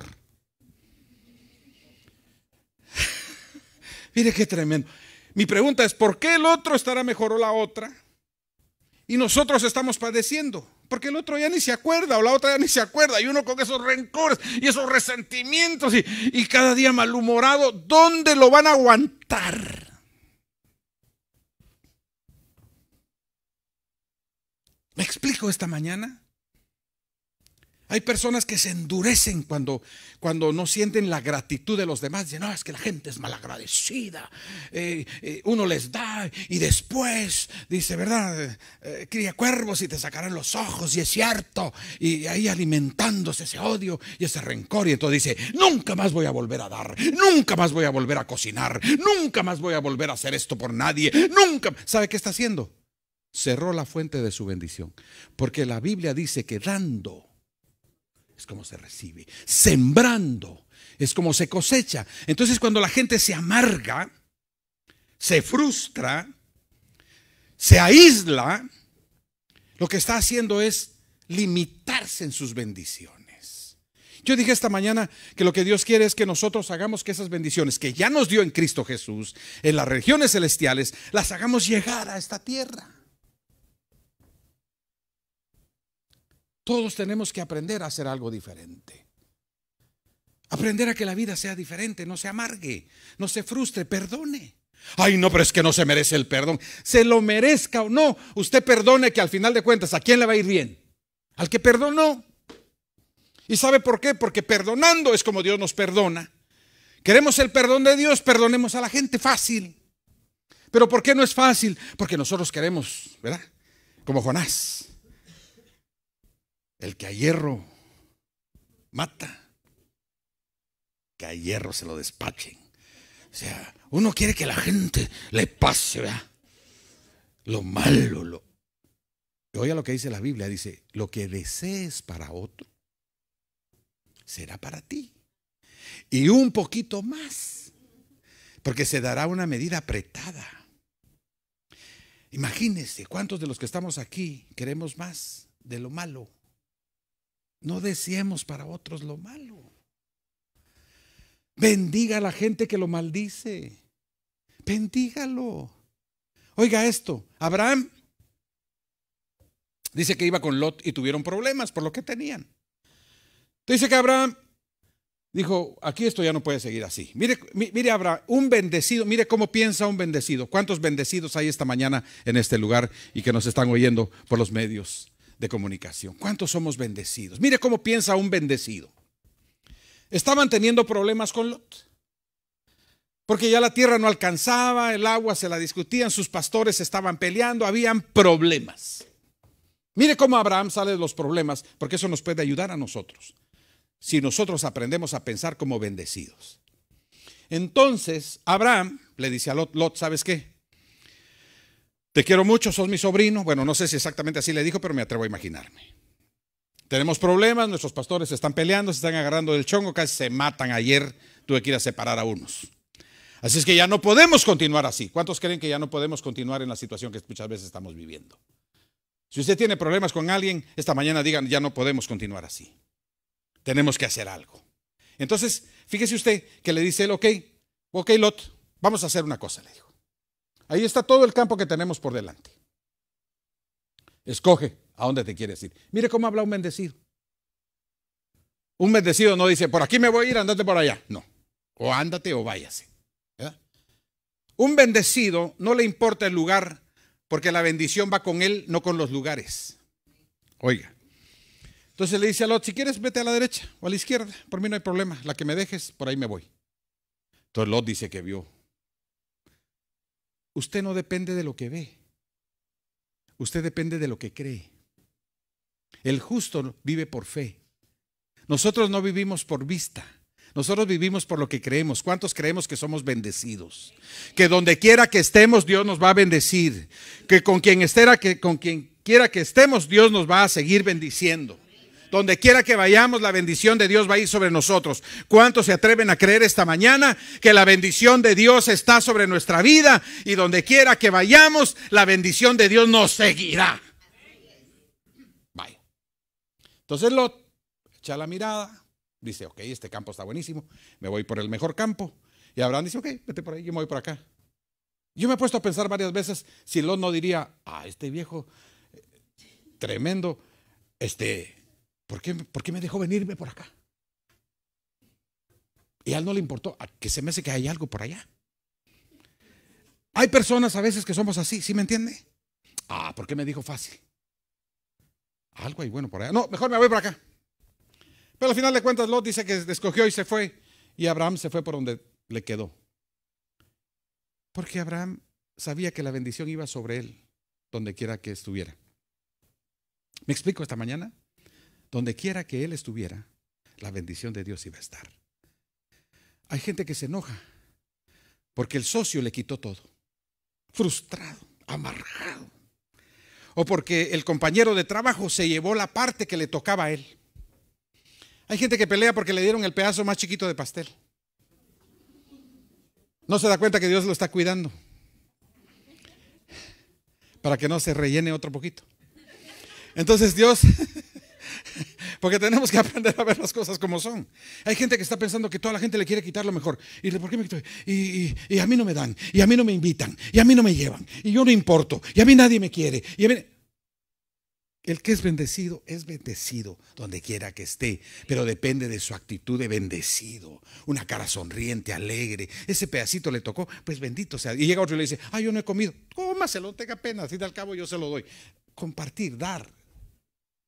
<laughs> Mire qué tremendo. Mi pregunta es, ¿por qué el otro estará mejor o la otra? Y nosotros estamos padeciendo. Porque el otro ya ni se acuerda o la otra ya ni se acuerda. Y uno con esos rencores y esos resentimientos y, cada día malhumorado, ¿dónde lo van a aguantar? ¿Me explico esta mañana? Hay personas que se endurecen cuando, cuando no sienten la gratitud de los demás. Dicen, no, es que la gente es malagradecida. Eh, eh, uno les da y después dice, ¿verdad? Eh, cría cuervos y te sacarán los ojos, y es cierto. Y ahí alimentándose ese odio y ese rencor. Y entonces dice, nunca más voy a volver a dar, nunca más voy a volver a cocinar, nunca más voy a volver a hacer esto por nadie, nunca. ¿Sabe qué está haciendo? Cerró la fuente de su bendición. Porque la Biblia dice que dando es como se recibe. Sembrando es como se cosecha. Entonces cuando la gente se amarga, se frustra, se aísla, lo que está haciendo es limitarse en sus bendiciones. Yo dije esta mañana que lo que Dios quiere es que nosotros hagamos que esas bendiciones que ya nos dio en Cristo Jesús, en las regiones celestiales, las hagamos llegar a esta tierra. Todos tenemos que aprender a hacer algo diferente. Aprender a que la vida sea diferente, no se amargue, no se frustre, perdone. Ay, no, pero es que no se merece el perdón. Se lo merezca o no, usted perdone que al final de cuentas, ¿a quién le va a ir bien? Al que perdonó. ¿Y sabe por qué? Porque perdonando es como Dios nos perdona. Queremos el perdón de Dios, perdonemos a la gente fácil. Pero ¿por qué no es fácil? Porque nosotros queremos, ¿verdad? Como Jonás. El que a hierro mata, que a hierro se lo despachen. O sea, uno quiere que la gente le pase, Lo malo, lo. Oiga lo que dice la Biblia: dice, lo que desees para otro será para ti. Y un poquito más, porque se dará una medida apretada. Imagínense cuántos de los que estamos aquí queremos más de lo malo. No deseemos para otros lo malo. Bendiga a la gente que lo maldice. Bendígalo. Oiga esto, Abraham dice que iba con Lot y tuvieron problemas por lo que tenían. Dice que Abraham dijo, aquí esto ya no puede seguir así. Mire, mire Abraham, un bendecido, mire cómo piensa un bendecido. ¿Cuántos bendecidos hay esta mañana en este lugar y que nos están oyendo por los medios? comunicación. ¿Cuántos somos bendecidos? Mire cómo piensa un bendecido. Estaban teniendo problemas con Lot. Porque ya la tierra no alcanzaba, el agua se la discutían, sus pastores estaban peleando, habían problemas. Mire cómo Abraham sale de los problemas, porque eso nos puede ayudar a nosotros, si nosotros aprendemos a pensar como bendecidos. Entonces, Abraham le dice a Lot, Lot, ¿sabes qué? Te quiero mucho, sos mi sobrino. Bueno, no sé si exactamente así le dijo, pero me atrevo a imaginarme. Tenemos problemas, nuestros pastores se están peleando, se están agarrando del chongo, casi se matan ayer. Tuve que ir a separar a unos. Así es que ya no podemos continuar así. ¿Cuántos creen que ya no podemos continuar en la situación que muchas veces estamos viviendo? Si usted tiene problemas con alguien, esta mañana digan, ya no podemos continuar así. Tenemos que hacer algo. Entonces, fíjese usted que le dice él, ok, ok, Lot, vamos a hacer una cosa, le dijo. Ahí está todo el campo que tenemos por delante. Escoge a dónde te quieres ir. Mire cómo habla un bendecido. Un bendecido no dice, por aquí me voy a ir, andate por allá. No. O ándate o váyase. Un bendecido no le importa el lugar porque la bendición va con él, no con los lugares. Oiga. Entonces le dice a Lot, si quieres vete a la derecha o a la izquierda, por mí no hay problema, la que me dejes, por ahí me voy. Entonces Lot dice que vio Usted no depende de lo que ve. Usted depende de lo que cree. El justo vive por fe. Nosotros no vivimos por vista. Nosotros vivimos por lo que creemos. ¿Cuántos creemos que somos bendecidos? Que donde quiera que estemos, Dios nos va a bendecir. Que con quien, que con quien quiera que estemos, Dios nos va a seguir bendiciendo. Donde quiera que vayamos, la bendición de Dios va a ir sobre nosotros. ¿Cuántos se atreven a creer esta mañana que la bendición de Dios está sobre nuestra vida? Y donde quiera que vayamos, la bendición de Dios nos seguirá. Vaya. Entonces Lot echa la mirada, dice, ok, este campo está buenísimo, me voy por el mejor campo. Y Abraham dice, ok, vete por ahí, yo me voy por acá. Yo me he puesto a pensar varias veces si Lot no diría, ah, este viejo, eh, tremendo, este, ¿Por qué, me dejó venirme por acá? Y a él no le importó, que se me hace que hay algo por allá. Hay personas a veces que somos así, ¿sí me entiende? Ah, ¿por qué me dijo fácil? Algo hay bueno por allá. No, mejor me voy por acá. Pero al final de cuentas Lot dice que escogió y se fue. Y Abraham se fue por donde le quedó. Porque Abraham sabía que la bendición iba sobre él, donde quiera que estuviera. ¿Me explico esta mañana? Donde quiera que él estuviera, la bendición de Dios iba a estar. Hay gente que se enoja porque el socio le quitó todo. Frustrado, amargado. O porque el compañero de trabajo se llevó la parte que le tocaba a él. Hay gente que pelea porque le dieron el pedazo más chiquito de pastel. No se da cuenta que Dios lo está cuidando. Para que no se rellene otro poquito. Entonces Dios <laughs> <laughs> Porque tenemos que aprender a ver las cosas como son. Hay gente que está pensando que toda la gente le quiere quitar lo mejor. ¿Y por qué me Y, a mí no me dan, y a mí no me invitan, y a mí no me llevan, y yo no importo, y a mí nadie me quiere. Y a El que es bendecido es bendecido donde quiera que esté, pero depende de su actitud de bendecido. Una cara sonriente, alegre. Ese pedacito le tocó, pues bendito sea. Y llega otro y le dice, ay, yo no he comido. Cómaselo, tenga pena, así de al cabo yo se lo doy. Compartir, dar,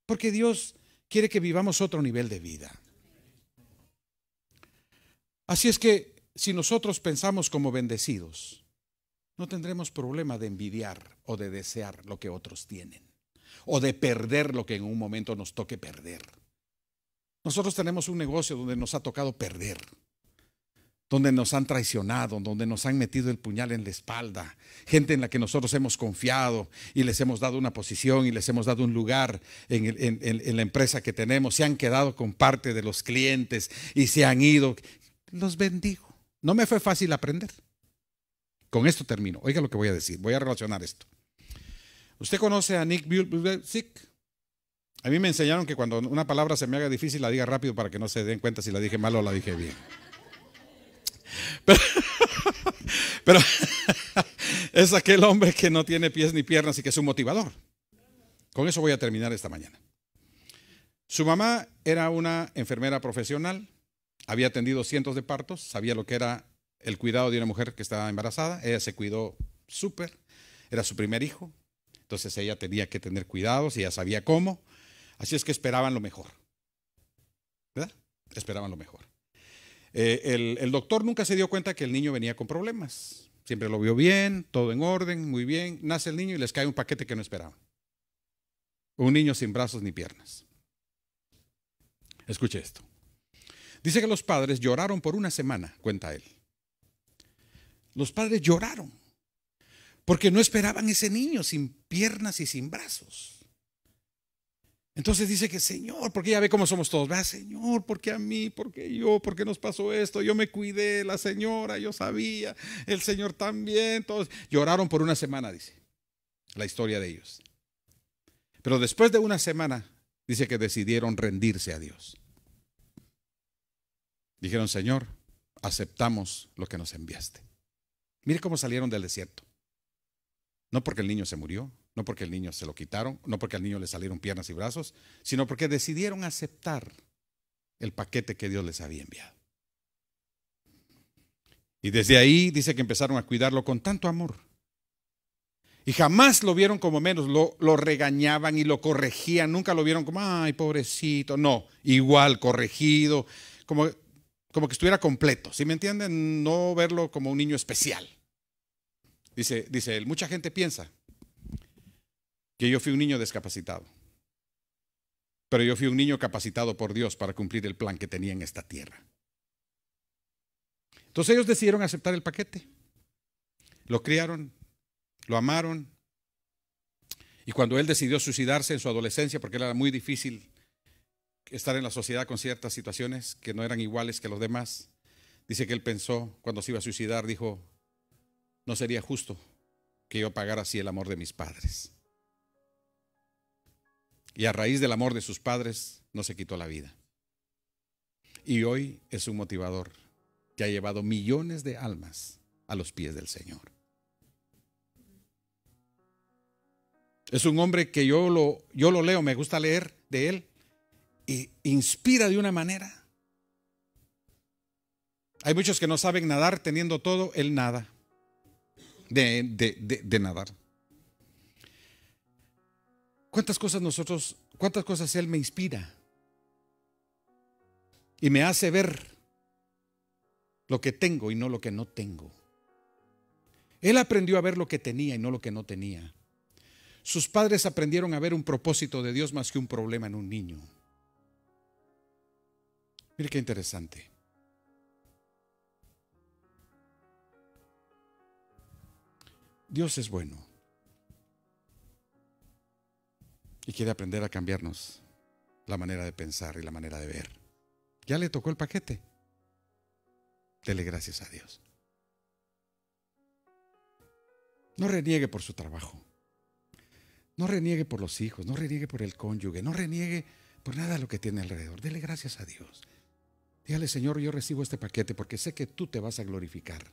porque Dios quiere que vivamos otro nivel de vida. Así es que si nosotros pensamos como bendecidos, no tendremos problema de envidiar o de desear lo que otros tienen, o de perder lo que en un momento nos toque perder. Nosotros tenemos un negocio donde nos ha tocado perder donde nos han traicionado, donde nos han metido el puñal en la espalda, gente en la que nosotros hemos confiado y les hemos dado una posición y les hemos dado un lugar en, la empresa que tenemos, se han quedado con parte de los clientes y se han ido. Los bendigo. No me fue fácil aprender. Con esto termino. Oiga lo que voy a decir. Voy a relacionar esto. ¿Usted conoce a Nick A mí me enseñaron que cuando una palabra se me haga difícil la diga rápido para que no se den cuenta si la dije mal o la dije bien. Pero, <laughs> <laughs> es aquel hombre que no tiene pies ni piernas y que es un motivador. Con eso voy a terminar esta mañana. Su mamá era una enfermera profesional, había atendido cientos de partos, sabía lo que era el cuidado de una mujer que estaba embarazada, ella se cuidó súper, era su primer hijo, entonces ella tenía que tener cuidados, y ya sabía cómo, así es que esperaban lo mejor. ¿Verdad? Esperaban lo mejor. Eh, el, el, doctor nunca se dio cuenta que el niño venía con problemas. Siempre lo vio bien, todo en orden, muy bien. Nace el niño y les cae un paquete que no esperaban. Un niño sin brazos ni piernas. Escuche esto. Dice que los padres lloraron por una semana, cuenta él. Los padres lloraron porque no esperaban ese niño sin piernas y sin brazos. Entonces dice que, Señor, porque ya ve cómo somos todos, vea, Señor, porque a mí? porque yo? porque nos pasó esto? Yo me cuidé, la señora, yo sabía, el Señor también, todos. Lloraron por una semana, dice, la historia de ellos. Pero después de una semana, dice que decidieron rendirse a Dios. Dijeron, Señor, aceptamos lo que nos enviaste. Mire cómo salieron del desierto. No porque el niño se murió, no porque el niño se lo quitaron, no porque al niño le salieron piernas y brazos, sino porque decidieron aceptar el paquete que Dios les había enviado. Y desde ahí dice que empezaron a cuidarlo con tanto amor. Y jamás lo vieron como menos, lo, regañaban y lo corregían, nunca lo vieron como, ay, pobrecito, no, igual, corregido, como, como que estuviera completo, ¿sí me entienden? No verlo como un niño especial. Dice, dice él, mucha gente piensa que yo fui un niño discapacitado, pero yo fui un niño capacitado por Dios para cumplir el plan que tenía en esta tierra. Entonces ellos decidieron aceptar el paquete. Lo criaron, lo amaron. Y cuando él decidió suicidarse en su adolescencia, porque era muy difícil estar en la sociedad con ciertas situaciones que no eran iguales que los demás, dice que él pensó cuando se iba a suicidar, dijo, no sería justo que yo pagara así el amor de mis padres y a raíz del amor de sus padres no se quitó la vida. Y hoy es un motivador que ha llevado millones de almas a los pies del Señor. Es un hombre que yo lo, yo lo leo, me gusta leer de él y inspira de una manera. Hay muchos que no saben nadar teniendo todo, él nada. de nadar. ¿Cuántas cosas nosotros, cuántas cosas Él me inspira? Y me hace ver lo que tengo y no lo que no tengo. Él aprendió a ver lo que tenía y no lo que no tenía. Sus padres aprendieron a ver un propósito de Dios más que un problema en un niño. Mire qué interesante. Dios es bueno. y quiere aprender a cambiarnos la manera de pensar y la manera de ver. Ya le tocó el paquete. Dele gracias a Dios. No reniegue por su trabajo. No reniegue por los hijos, no reniegue por el cónyuge, no reniegue por nada de lo que tiene alrededor. Dele gracias a Dios. Dígale, Señor, yo recibo este paquete porque sé que tú te vas a glorificar.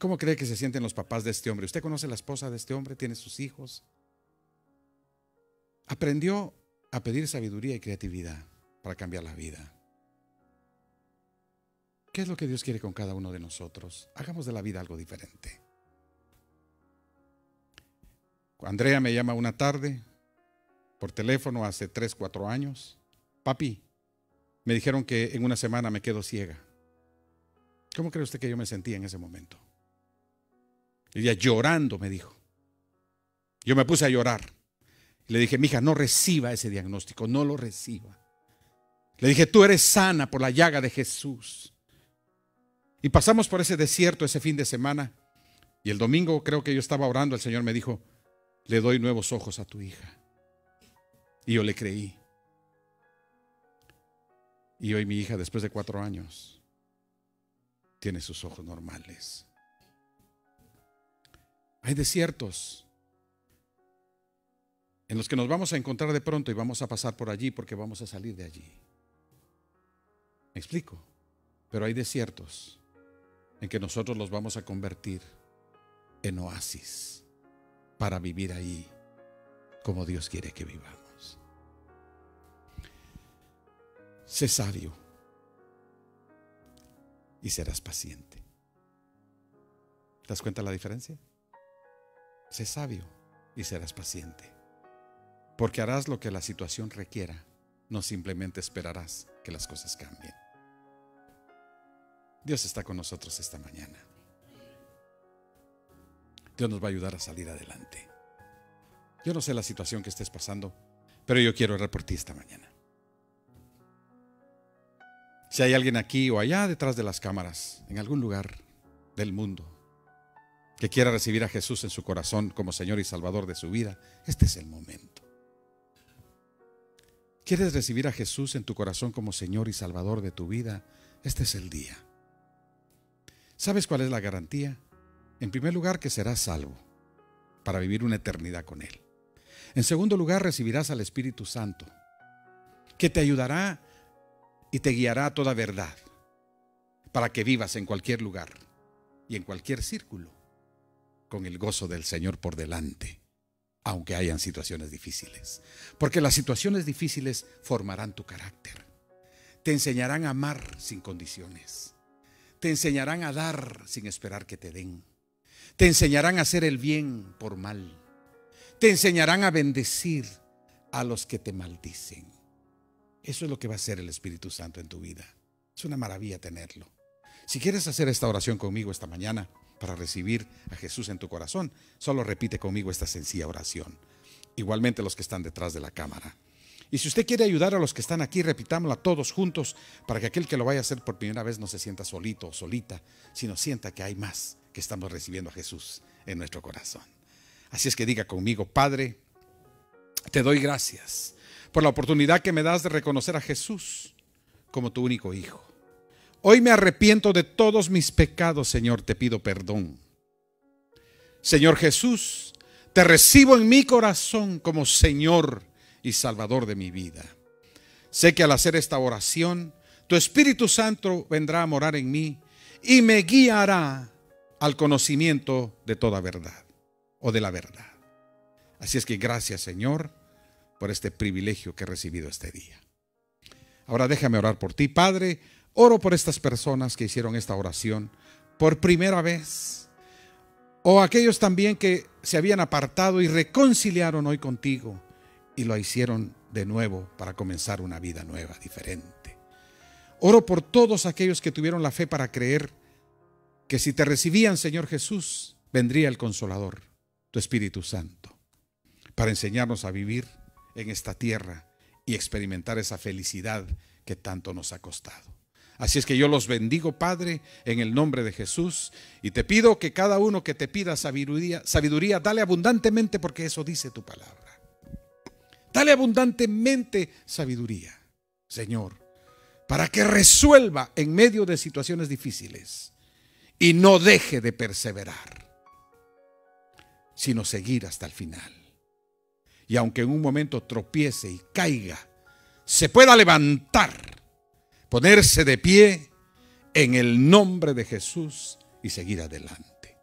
¿Cómo cree que se sienten los papás de este hombre? ¿Usted conoce la esposa de este hombre? ¿Tiene sus hijos? aprendió a pedir sabiduría y creatividad para cambiar la vida. ¿Qué es lo que Dios quiere con cada uno de nosotros? Hagamos de la vida algo diferente. Andrea me llama una tarde por teléfono hace 3, 4 años. Papi, me dijeron que en una semana me quedo ciega. ¿Cómo cree usted que yo me sentía en ese momento? día llorando me dijo. Yo me puse a llorar le dije, mija, no reciba ese diagnóstico, no lo reciba. Le dije, tú eres sana por la llaga de Jesús. Y pasamos por ese desierto ese fin de semana. Y el domingo creo que yo estaba orando, el Señor me dijo, le doy nuevos ojos a tu hija. Y yo le creí. Y hoy mi hija, después de cuatro años, tiene sus ojos normales. Hay desiertos en los que nos vamos a encontrar de pronto y vamos a pasar por allí porque vamos a salir de allí. ¿Me explico? Pero hay desiertos en que nosotros los vamos a convertir en oasis para vivir ahí como Dios quiere que vivamos. Sé sabio y serás paciente. ¿Te das cuenta la diferencia? Sé sabio y serás paciente porque harás lo que la situación requiera, no simplemente esperarás que las cosas cambien. Dios está con nosotros esta mañana. Dios nos va a ayudar a salir adelante. Yo no sé la situación que estés pasando, pero yo quiero orar por ti esta mañana. Si hay alguien aquí o allá detrás de las cámaras, en algún lugar del mundo, que quiera recibir a Jesús en su corazón como Señor y Salvador de su vida, este es el momento. ¿Quieres recibir a Jesús en tu corazón como Señor y Salvador de tu vida? Este es el día. ¿Sabes cuál es la garantía? En primer lugar, que serás salvo para vivir una eternidad con Él. En segundo lugar, recibirás al Espíritu Santo, que te ayudará y te guiará a toda verdad, para que vivas en cualquier lugar y en cualquier círculo, con el gozo del Señor por delante aunque hayan situaciones difíciles. Porque las situaciones difíciles formarán tu carácter. Te enseñarán a amar sin condiciones. Te enseñarán a dar sin esperar que te den. Te enseñarán a hacer el bien por mal. Te enseñarán a bendecir a los que te maldicen. Eso es lo que va a hacer el Espíritu Santo en tu vida. Es una maravilla tenerlo. Si quieres hacer esta oración conmigo esta mañana, para recibir a Jesús en tu corazón, solo repite conmigo esta sencilla oración. Igualmente los que están detrás de la cámara. Y si usted quiere ayudar a los que están aquí, repitámosla todos juntos para que aquel que lo vaya a hacer por primera vez no se sienta solito o solita, sino sienta que hay más que estamos recibiendo a Jesús en nuestro corazón. Así es que diga conmigo, Padre, te doy gracias por la oportunidad que me das de reconocer a Jesús como tu único Hijo. Hoy me arrepiento de todos mis pecados, Señor, te pido perdón. Señor Jesús, te recibo en mi corazón como Señor y Salvador de mi vida. Sé que al hacer esta oración, tu Espíritu Santo vendrá a morar en mí y me guiará al conocimiento de toda verdad o de la verdad. Así es que gracias, Señor, por este privilegio que he recibido este día. Ahora déjame orar por ti, Padre Oro por estas personas que hicieron esta oración por primera vez. O aquellos también que se habían apartado y reconciliaron hoy contigo y lo hicieron de nuevo para comenzar una vida nueva, diferente. Oro por todos aquellos que tuvieron la fe para creer que si te recibían, Señor Jesús, vendría el Consolador, tu Espíritu Santo, para enseñarnos a vivir en esta tierra y experimentar esa felicidad que tanto nos ha costado. Así es que yo los bendigo, Padre, en el nombre de Jesús. Y te pido que cada uno que te pida sabiduría, sabiduría, dale abundantemente porque eso dice tu palabra. Dale abundantemente sabiduría, Señor, para que resuelva en medio de situaciones difíciles y no deje de perseverar, sino seguir hasta el final. Y aunque en un momento tropiece y caiga, se pueda levantar ponerse de pie en el nombre de Jesús y seguir adelante.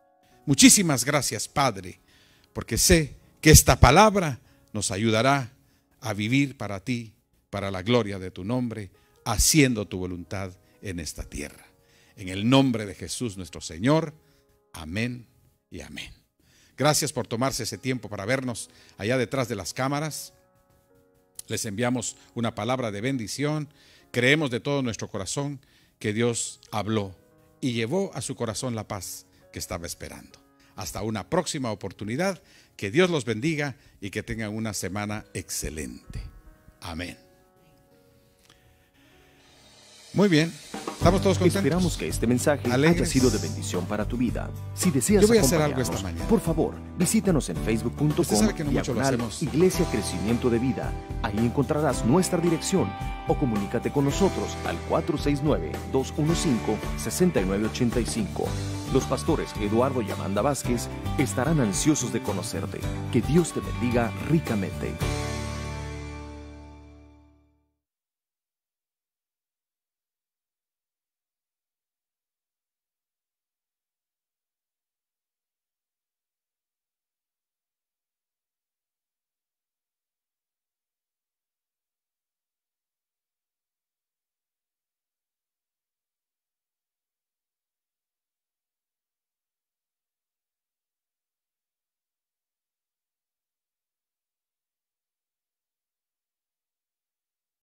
Muchísimas gracias, Padre, porque sé que esta palabra nos ayudará a vivir para ti, para la gloria de tu nombre, haciendo tu voluntad en esta tierra. En el nombre de Jesús nuestro Señor. Amén y amén. Gracias por tomarse ese tiempo para vernos allá detrás de las cámaras. Les enviamos una palabra de bendición Creemos de todo nuestro corazón que Dios habló y llevó a su corazón la paz que estaba esperando. Hasta una próxima oportunidad, que Dios los bendiga y que tengan una semana excelente. Amén. Muy bien. Estamos todos contentos. Esperamos que este mensaje haya sido de bendición para tu vida. Si deseas Yo algo Por favor, visítanos en facebook.com no Iglesia Crecimiento de Vida. Ahí encontrarás nuestra dirección o comunícate con nosotros al 469-215-6985. Los pastores Eduardo y Amanda Vázquez estarán ansiosos de conocerte. Que Dios te bendiga ricamente.